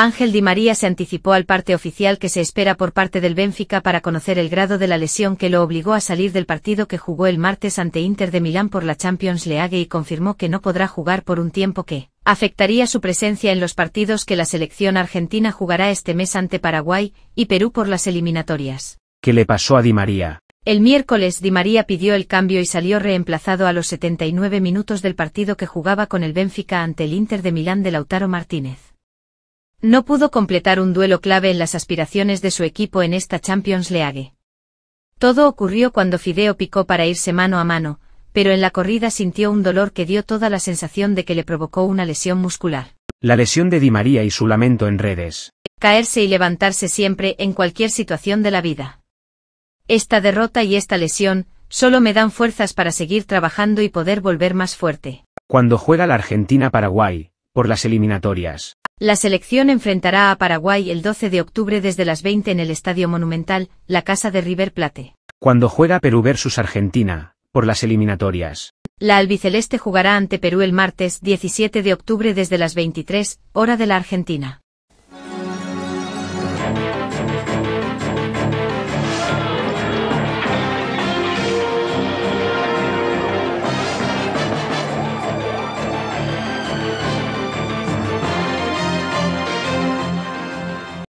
Ángel Di María se anticipó al parte oficial que se espera por parte del Benfica para conocer el grado de la lesión que lo obligó a salir del partido que jugó el martes ante Inter de Milán por la Champions League y confirmó que no podrá jugar por un tiempo que afectaría su presencia en los partidos que la selección argentina jugará este mes ante Paraguay y Perú por las eliminatorias. ¿Qué le pasó a Di María? El miércoles Di María pidió el cambio y salió reemplazado a los 79 minutos del partido que jugaba con el Benfica ante el Inter de Milán de Lautaro Martínez. No pudo completar un duelo clave en las aspiraciones de su equipo en esta Champions League. Todo ocurrió cuando Fideo picó para irse mano a mano, pero en la corrida sintió un dolor que dio toda la sensación de que le provocó una lesión muscular. La lesión de Di María y su lamento en redes. Caerse y levantarse siempre en cualquier situación de la vida. Esta derrota y esta lesión, solo me dan fuerzas para seguir trabajando y poder volver más fuerte. Cuando juega la Argentina-Paraguay, por las eliminatorias. La selección enfrentará a Paraguay el 12 de octubre desde las 20 en el Estadio Monumental, la casa de River Plate. Cuando juega Perú versus Argentina, por las eliminatorias. La albiceleste jugará ante Perú el martes 17 de octubre desde las 23, hora de la Argentina.